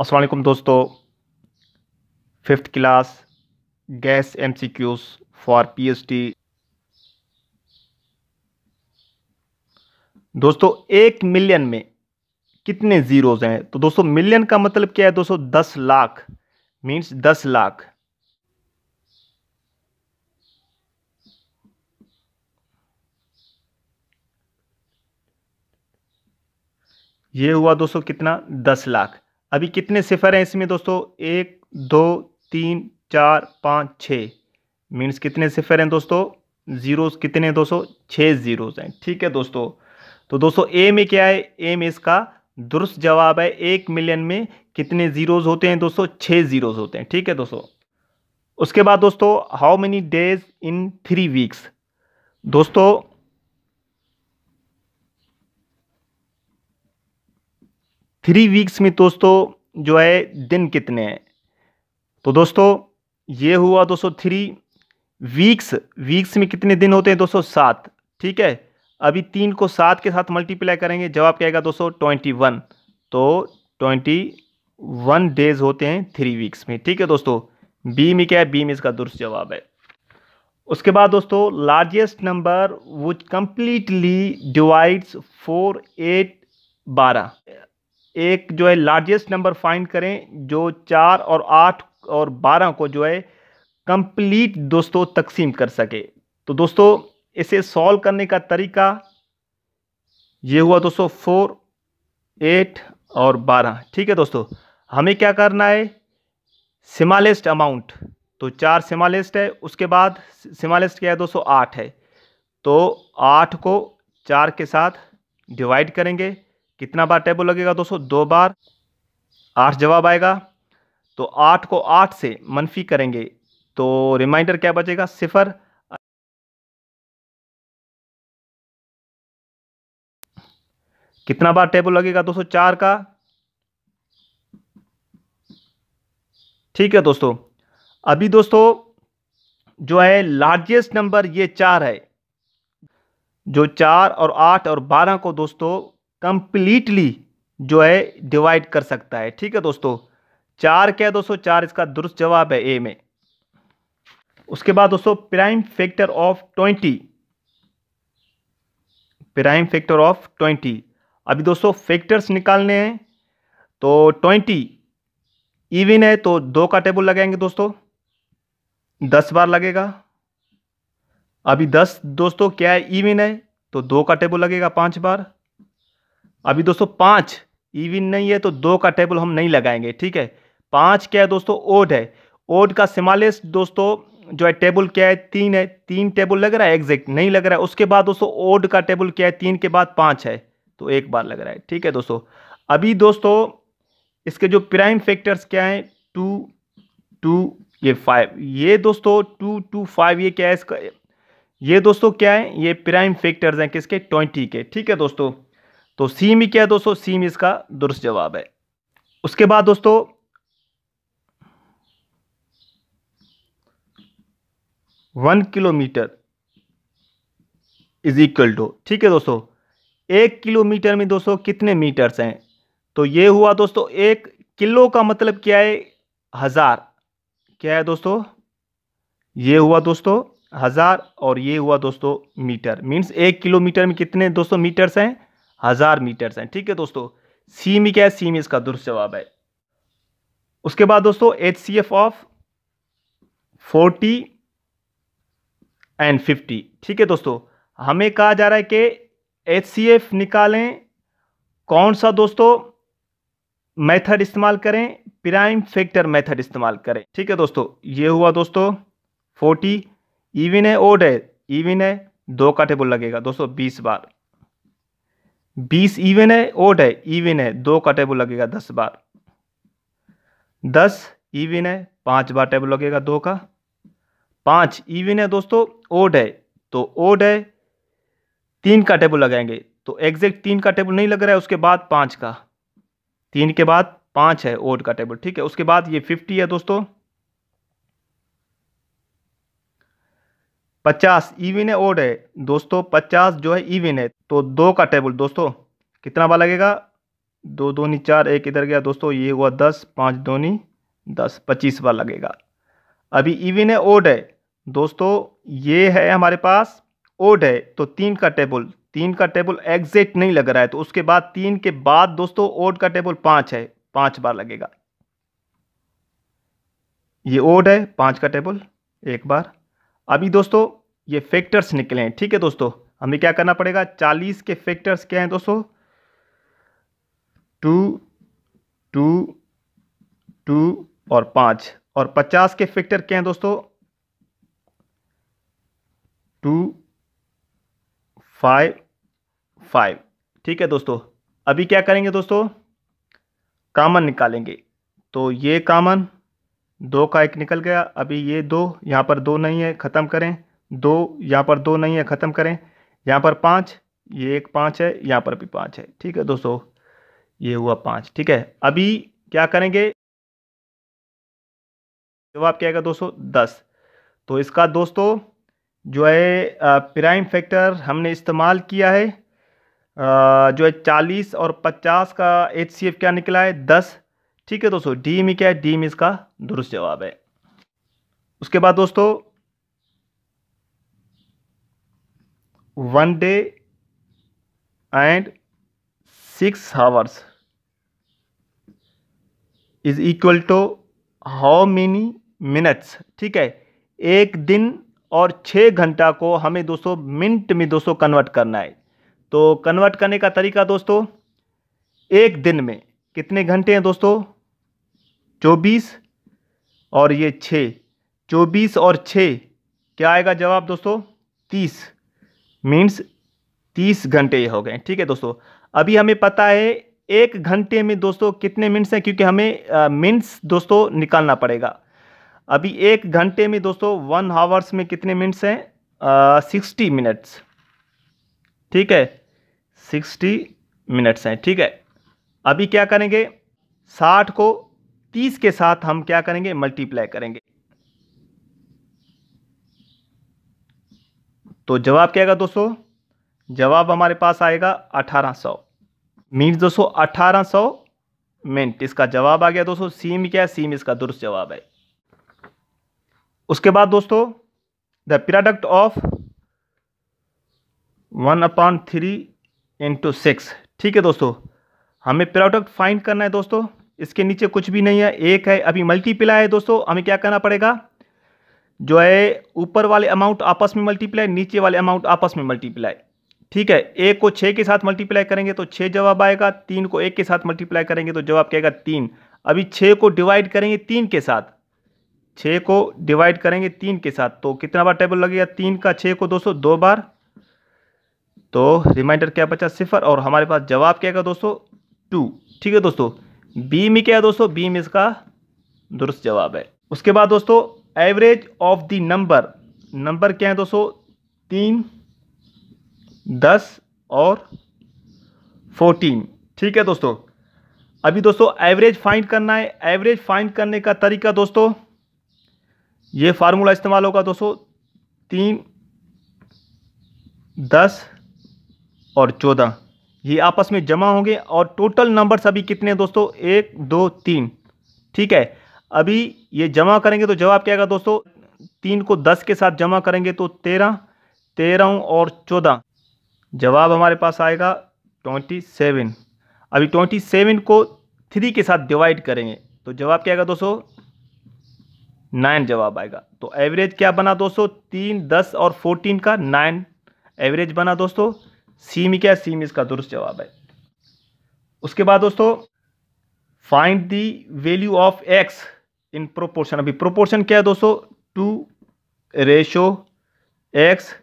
असलकुम दोस्तों fifth class guess M C Qs for P H D दोस्तों एक मिलियन में कितने ज़ीरोज़ हैं तो दोस्तों मिलियन का मतलब क्या है दोस्तों दस लाख मीन्स दस लाख ये हुआ दोस्तों कितना दस लाख अभी कितने सिफर हैं इसमें दोस्तों एक दो तीन चार पाँच छः मीन्स कितने सिफर हैं दोस्तों ज़ीरोज़ कितने हैं दोस्तों छः ज़ीरोज़ हैं ठीक है दोस्तों तो दोस्तों ए में क्या है ए में इसका दुरुस्त जवाब है एक मिलियन में कितने ज़ीरोज़ होते हैं दोस्तों छः ज़ीरोज़ होते हैं ठीक है दोस्तों उसके बाद दोस्तों how many days in three weeks दोस्तों थ्री वीक्स में दोस्तों जो है दिन कितने हैं तो दोस्तों ये हुआ दोस्तों थ्री वीक्स वीक्स में कितने दिन होते हैं दोस्तों सात ठीक है अभी तीन को सात के साथ मल्टीप्लाई करेंगे जवाब क्या आएगा दोस्तों ट्वेंटी वन तो ट्वेंटी वन डेज होते हैं थ्री वीक्स में ठीक है दोस्तों बी में क्या है बी में इसका दुरुस्त जवाब है उसके बाद दोस्तों लार्जेस्ट नंबर वो कंप्लीटली डिवाइड्स फोर एट बारह एक जो है लार्जेस्ट नंबर फाइंड करें जो चार और आठ और बारह को जो है कंप्लीट दोस्तों तकसीम कर सके तो दोस्तों इसे सॉल्व करने का तरीका ये हुआ दोस्तों फोर एट और बारह ठीक है दोस्तों हमें क्या करना है सिमालेस्ट अमाउंट तो चार सिमालेस्ट है उसके बाद सिमालेस्ट क्या है दोस्तों आठ है तो आठ को चार के साथ डिवाइड करेंगे कितना बार टेबल लगेगा दोस्तों दो बार आठ जवाब आएगा तो आठ को आठ से मनफी करेंगे तो रिमाइंडर क्या बचेगा सिफर कितना बार टेबल लगेगा दोस्तों चार का ठीक है दोस्तों अभी दोस्तों जो है लार्जेस्ट नंबर ये चार है जो चार और आठ और बारह को दोस्तों कंप्लीटली जो है डिवाइड कर सकता है ठीक है दोस्तों चार क्या है दोस्तों चार इसका दुरुस्त जवाब है ए में उसके बाद दोस्तों prime factor of twenty prime factor of twenty अभी दोस्तों फैक्टर्स निकालने हैं तो ट्वेंटी इवन है तो दो का टेबल लगाएंगे दोस्तों दस बार लगेगा अभी दस दोस्तों क्या है इवन है तो दो का टेबल लगेगा पांच बार अभी दोस्तों पाँच इविन नहीं है तो दो का टेबल हम नहीं लगाएंगे ठीक है पाँच क्या है दोस्तों ओड है ओड का सिमालेस दोस्तों जो है टेबल क्या है तीन है तीन टेबल लग रहा है एग्जैक्ट नहीं लग रहा है उसके बाद दोस्तों ओड का टेबल क्या है तीन के बाद पाँच है तो एक बार लग रहा है ठीक है दोस्तों अभी दोस्तों इसके जो प्राइम फैक्टर्स क्या हैं टू टू ये फाइव ये दोस्तों टू टू फाइव ये क्या है इसका ये दोस्तों क्या है ये प्राइम फैक्टर्स हैं किसके ट्वेंटी के ठीक है दोस्तों तो सीम ही क्या है दोस्तों सीम इसका दुरुस्त जवाब है उसके बाद दोस्तों one kilometre is equal to ठीक है दोस्तों एक किलोमीटर में दोस्तों कितने मीटर्स हैं तो ये हुआ दोस्तों एक किलो का मतलब क्या है हज़ार क्या है दोस्तों ये हुआ दोस्तों हज़ार और ये हुआ दोस्तों मीटर मीन्स एक किलोमीटर में कितने दोस्तों मीटर्स हैं हज़ार मीटर हैं ठीक है दोस्तों सीमी e क्या है सीमी e इसका दुरुस्त जवाब है उसके बाद दोस्तों H C F of forty and fifty ठीक है दोस्तों हमें कहा जा रहा है कि एच सी एफ निकालें कौन सा दोस्तों मेथड इस्तेमाल करें प्राइम फैक्टर मेथड इस्तेमाल करें ठीक है दोस्तों ये हुआ दोस्तों फोर्टी इविन है ओड है इविन है दो का टेबल लगेगा दोस्तों बीस बार बीस इवन है ओड है इवन है दो का टेबल लगेगा दस बार दस इवन है पांच बार टेबल लगेगा दो का पांच इवन है दोस्तों ओड है तो ओड है तीन का टेबल लगाएंगे तो एग्जैक्ट तीन का टेबल नहीं लग रहा है उसके बाद पांच का तीन के बाद पांच है ओड का टेबल ठीक है उसके बाद ये फिफ्टी है दोस्तों पचास ईविन है ओड है दोस्तों पचास जो है ईविन है तो दो का टेबल दोस्तों कितना बार लगेगा दो नी चार एक इधर गया दोस्तों ये हुआ दस पाँच दोनी दस पच्चीस बार लगेगा अभी ईविन है ओड है दोस्तों ये है हमारे पास ओड है तो तीन का टेबल तीन का टेबल एग्जेक्ट नहीं लग रहा है तो उसके बाद तीन के बाद दोस्तों ओड का टेबल पाँच है पाँच बार लगेगा ये ओड है पाँच का टेबल एक बार अभी दोस्तों ये फैक्टर्स निकले हैं ठीक है दोस्तों हमें क्या करना पड़ेगा चालीस के फैक्टर्स क्या हैं दोस्तों टू टू टू और पाँच और पचास के फैक्टर क्या हैं दोस्तों टू फाइव फाइव ठीक है दोस्तों अभी क्या करेंगे दोस्तों कामन निकालेंगे तो ये कामन दो का एक निकल गया अभी ये दो यहाँ पर दो नहीं है ख़त्म करें दो यहाँ पर दो नहीं है ख़त्म करें यहाँ पर पाँच ये एक पाँच है यहाँ पर भी पाँच है ठीक है दोस्तों ये हुआ पाँच ठीक है अभी क्या करेंगे जवाब क्या आएगा दोस्तों दस तो इसका दोस्तों जो है प्राइम फैक्टर हमने इस्तेमाल किया है जो है चालीस और पचास का एच क्या निकला है दस ठीक है दोस्तों डी में e क्या है डी में e इसका दुरुस्त जवाब है उसके बाद दोस्तों one day and six hours is equal to how many minutes ठीक है एक दिन और छः घंटा को हमें दोस्तों मिनट में दोस्तों कन्वर्ट करना है तो कन्वर्ट करने का तरीका दोस्तों एक दिन में कितने घंटे हैं दोस्तों चौबीस और ये छः चौबीस और छः क्या आएगा जवाब दोस्तों तीस मीन्स तीस घंटे ये हो गए ठीक है दोस्तों अभी हमें पता है एक घंटे में दोस्तों कितने मिनट्स हैं क्योंकि हमें मिनट्स दोस्तों निकालना पड़ेगा अभी एक घंटे में दोस्तों वन हावर्स में कितने मिनट्स हैं सिक्सटी मिनट्स ठीक है सिक्सटी मिनट्स हैं ठीक है अभी क्या करेंगे साठ को 30 के साथ हम क्या करेंगे मल्टीप्लाई करेंगे तो जवाब क्या आएगा दोस्तों जवाब हमारे पास आएगा अठारह सौ मीन्स दोस्तों अठारह सौ मिनट इसका जवाब आ गया दोस्तों सीम क्या है सीम इसका दुरुस्त जवाब है उसके बाद दोस्तों the product of one upon three into six ठीक है दोस्तों हमें प्रोडक्ट फाइंड करना है दोस्तों इसके नीचे कुछ भी नहीं है एक है अभी मल्टीप्लाई है दोस्तों हमें क्या करना पड़ेगा जो है ऊपर वाले अमाउंट आपस में मल्टीप्लाई नीचे वाले अमाउंट आपस में मल्टीप्लाई ठीक है एक को छः के साथ मल्टीप्लाई करेंगे तो छः जवाब आएगा तीन को एक के साथ मल्टीप्लाई करेंगे तो जवाब क्या आएगा तीन अभी छः को डिवाइड करेंगे तीन के साथ छः को डिवाइड करेंगे तीन के साथ तो कितना बार टेबल लगेगा तीन का छः को दोस्तों दो बार तो रिमाइंडर क्या बचा सिफर और हमारे पास जवाब क्या आएगा दोस्तों टू ठीक है दोस्तों बी में क्या है दोस्तों बी में इसका दुरुस्त जवाब है उसके बाद दोस्तों average of the number number क्या है दोस्तों तीन दस और फोर्टीन ठीक है दोस्तों अभी दोस्तों एवरेज फाइंड करना है एवरेज फाइंड करने का तरीका दोस्तों ये फार्मूला इस्तेमाल होगा दोस्तों तीन दस और चौदह ये आपस में जमा होंगे और टोटल नंबर अभी कितने हैं दोस्तों एक दो तीन ठीक है अभी ये जमा करेंगे तो जवाब क्या आएगा दोस्तों तीन को दस के साथ जमा करेंगे तो तेरह तेरह और चौदह जवाब हमारे पास आएगा ट्वेंटी सेवन अभी ट्वेंटी सेवन को थ्री के साथ डिवाइड करेंगे तो जवाब क्या आएगा दोस्तों नाइन जवाब आएगा तो एवरेज क्या बना दोस्तों तीन दस और फोर्टीन का नाइन एवरेज बना दोस्तों सीम क्या सीम इसका दुरुस्त जवाब है उसके बाद दोस्तों find the value of x in proportion अभी प्रोपोर्शन क्या है दोस्तों टू रेशो एक्स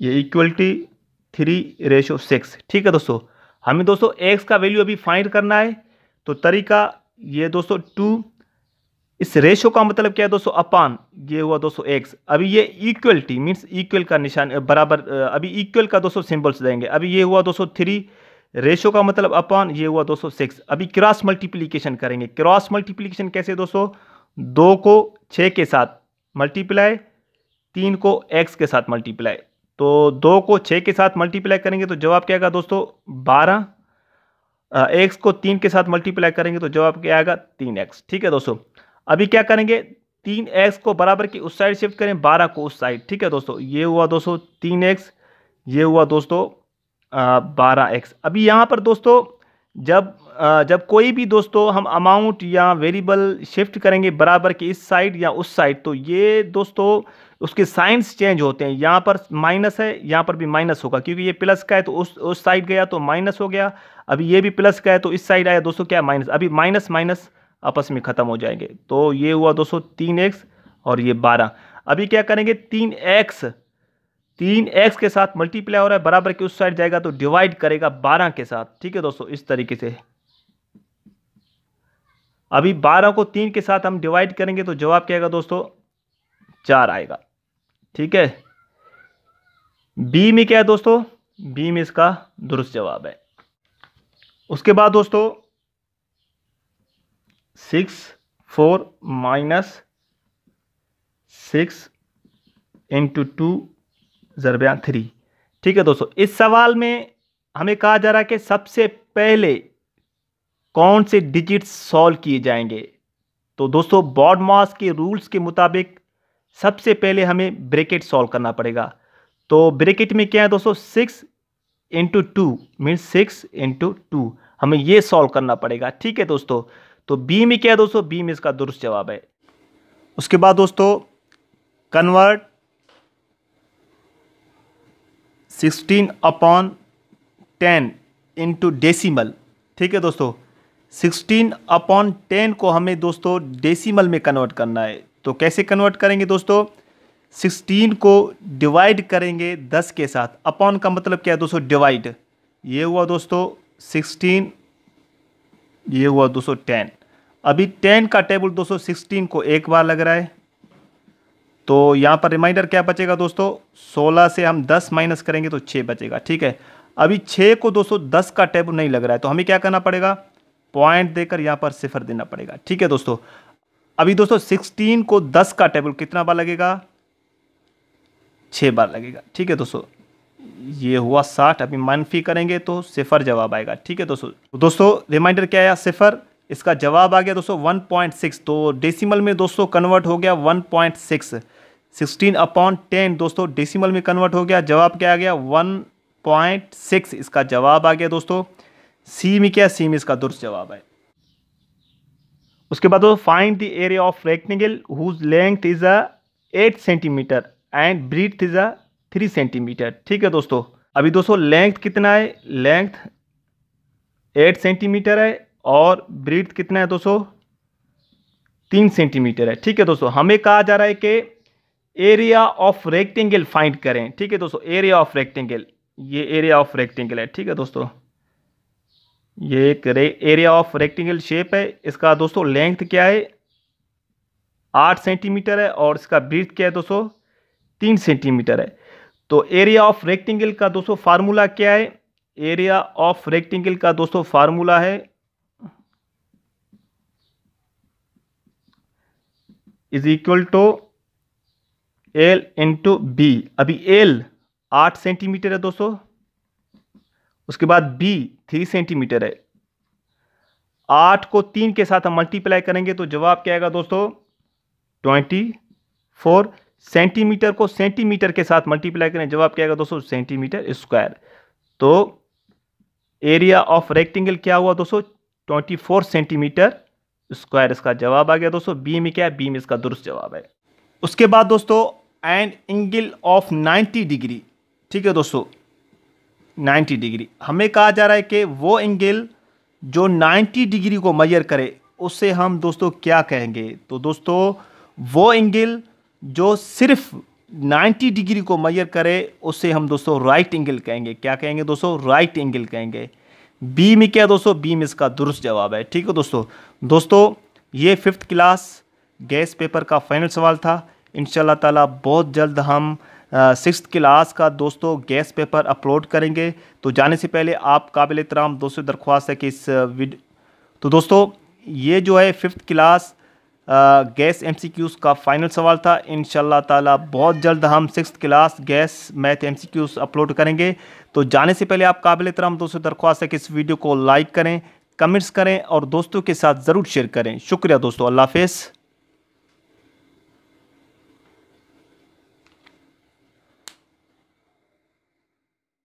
ये इक्वलिटी थ्री रेशो सिक्स ठीक है दोस्तों हमें दोस्तों एक्स का वैल्यू अभी फाइंड करना है तो तरीका ये दोस्तों टू इस रेशो का मतलब क्या है दोस्तों अपान ये हुआ दोस्तों एक्स अभी ये इक्वलिटी मीन्स इक्वल का निशान बराबर अभी इक्वल का दोस्तों सिंबल्स देंगे अभी ये हुआ दोस्तों थ्री रेशो का मतलब अपान ये हुआ दोस्तों सिक्स अभी क्रॉस मल्टीप्लीकेशन करेंगे क्रॉस मल्टीप्लीकेशन कैसे दोस्तों दो को छः के साथ मल्टीप्लाई तीन को एक्स के साथ मल्टीप्लाई तो दो को छः के साथ मल्टीप्लाई करेंगे तो जवाब क्या आएगा दोस्तों बारह एक्स को तीन के साथ मल्टीप्लाई करेंगे तो जवाब क्या आएगा तीन एक्स ठीक है दोस्तों अभी क्या करेंगे तीन एक्स को बराबर की उस साइड शिफ्ट करें बारह को उस साइड ठीक है दोस्तों ये हुआ दोस्तों तीन एक्स ये हुआ दोस्तों बारह एक्स अभी यहाँ पर दोस्तों जब आ, जब कोई भी दोस्तों हम अमाउंट या वेरिएबल शिफ्ट करेंगे बराबर की इस साइड या उस साइड तो ये दोस्तों उसके साइंस चेंज होते हैं यहाँ पर माइनस है यहाँ पर भी माइनस होगा क्योंकि ये प्लस का है तो उस उस साइड गया तो माइनस हो गया अभी ये भी प्लस का है तो इस साइड आया दोस्तों क्या माइनस अभी माइनस माइनस आपस में ख़त्म हो जाएंगे तो ये हुआ दोस्तों तीन एक्स और ये बारह अभी क्या करेंगे तीन एक्स तीन एक्स के साथ मल्टीप्लाई हो रहा है बराबर के उस साइड जाएगा तो डिवाइड करेगा बारह के साथ ठीक है दोस्तों इस तरीके से अभी बारह को तीन के साथ हम डिवाइड करेंगे तो जवाब क्या आएगा दोस्तों चार आएगा ठीक है बी में क्या है दोस्तों बी में इसका दुरुस्त जवाब है उसके बाद दोस्तों six four minus six into two जरबिया थ्री ठीक है दोस्तों इस सवाल में हमें कहा जा रहा है कि सबसे पहले कौन से डिजिट सॉल्व किए जाएंगे तो दोस्तों बॉड मास के रूल्स के मुताबिक सबसे पहले हमें ब्रेकेट सॉल्व करना पड़ेगा तो ब्रेकेट में क्या है दोस्तों six into two means six into two हमें ये सॉल्व करना पड़ेगा ठीक है दोस्तों तो बीम ही क्या है दोस्तों बीम इसका दुरुस्त जवाब है उसके बाद दोस्तों convert sixteen upon ten into decimal ठीक है दोस्तों सिक्सटीन अपॉन टेन को हमें दोस्तों डेसीमल में कन्वर्ट करना है तो कैसे कन्वर्ट करेंगे दोस्तों सिक्सटीन को डिवाइड करेंगे दस के साथ अपॉन का मतलब क्या है दोस्तों डिवाइड ये हुआ दोस्तों सिक्सटीन ये हुआ दोस्तों टेन अभी टेन का टेबल 216 सिक्सटीन को एक बार लग रहा है तो यहाँ पर रिमाइंडर क्या बचेगा दोस्तों सोलह से हम दस माइनस करेंगे तो छः बचेगा ठीक है अभी छः को दोस्तों दस का टेबल नहीं लग रहा है तो हमें क्या करना पड़ेगा पॉइंट देकर यहाँ पर सिफर देना पड़ेगा ठीक है दोस्तों अभी दोस्तों सिक्सटीन को दस का टेबल कितना बार लगेगा छः बार लगेगा ठीक है दोस्तों ये हुआ साठ अभी मनफी करेंगे तो सिफर जवाब आएगा ठीक है दोस्तों तो दोस्तों रिमाइंडर क्या आया सिफर इसका जवाब आ गया दोस्तों 1.6 तो डेसिमल में दोस्तों कन्वर्ट हो गया 1.6 सिक्सटीन अपॉन टेन दोस्तों डेसिमल में कन्वर्ट हो गया जवाब क्या आ गया 1.6 इसका जवाब आ गया दोस्तों सी में क्या सी में इसका दुरुस्त जवाब है उसके बाद दोस्तों find the area of rectangle whose length is a eight centimetre and breadth is a three centimetre ठीक है दोस्तों अभी दोस्तों लेंथ कितना है लेंथ एट सेंटीमीटर है और ब्रीथ कितना है दोस्तों तीन सेंटीमीटर है ठीक है दोस्तों हमें कहा जा रहा है कि एरिया ऑफ रेक्टेंगल फाइंड करें ठीक है दोस्तों एरिया ऑफ रेक्टेंगल ये एरिया ऑफ रेक्टेंगल है ठीक है दोस्तों ये एक एरिया ऑफ रेक्टेंगल शेप है इसका दोस्तों लेंथ क्या है आठ सेंटीमीटर है और इसका ब्रीथ क्या है दोस्तों तीन सेंटीमीटर है तो एरिया ऑफ रेक्टेंगल का दोस्तों फार्मूला क्या है एरिया ऑफ रेक्टेंगल का दोस्तों फार्मूला है is equal to L into B अभी एल आठ सेंटीमीटर है दोस्तों उसके बाद बी थ्री सेंटीमीटर है आठ को तीन के साथ हम मल्टीप्लाई करेंगे तो जवाब क्या आएगा दोस्तों ट्वेंटी फोर सेंटीमीटर को सेंटीमीटर के साथ मल्टीप्लाई करें जवाब क्या आएगा दोस्तों सेंटीमीटर स्क्वायर तो एरिया ऑफ रेक्टेंगल क्या हुआ दोस्तों ट्वेंटी फोर सेंटीमीटर स्क्वायर इसका जवाब आ गया दोस्तों बीम क्या है बीम इसका दुरुस्त जवाब है उसके बाद दोस्तों एंड एंगल ऑफ 90 डिग्री ठीक है दोस्तों 90 डिग्री हमें कहा जा रहा है कि वो एंगल जो 90 डिग्री को मैयर करे उससे हम दोस्तों क्या कहेंगे तो दोस्तों वो एंगल जो सिर्फ 90 डिग्री को मैयर करे उससे हम दोस्तों राइट एंगल कहेंगे क्या कहेंगे दोस्तों राइट एंगल कहेंगे बीम क्या दोस्तों बीम इसका दुरुस्त जवाब है ठीक है दोस्तों दोस्तों ये फिफ्थ क्लास गैस पेपर का फाइनल सवाल था इन ताला बहुत जल्द हम सिक्स क्लास का दोस्तों गैस पेपर अपलोड करेंगे तो जाने से पहले आप काबिल तराम दोस्तों दरख्वास्त है कि इस वीड तो दोस्तों ये जो है फिफ्थ क्लास गैस एमसीक्यूज का फाइनल सवाल था इन ताला बहुत जल्द हम six class guess math MCQs upload करेंगे तो जाने से पहले आप काबिल तराम दोस्तों दरख्वास्त है कि इस वीडियो को लाइक करें कमेंट्स करें और दोस्तों के साथ ज़रूर शेयर करें शुक्रिया दोस्तों अल्लाह हाफ़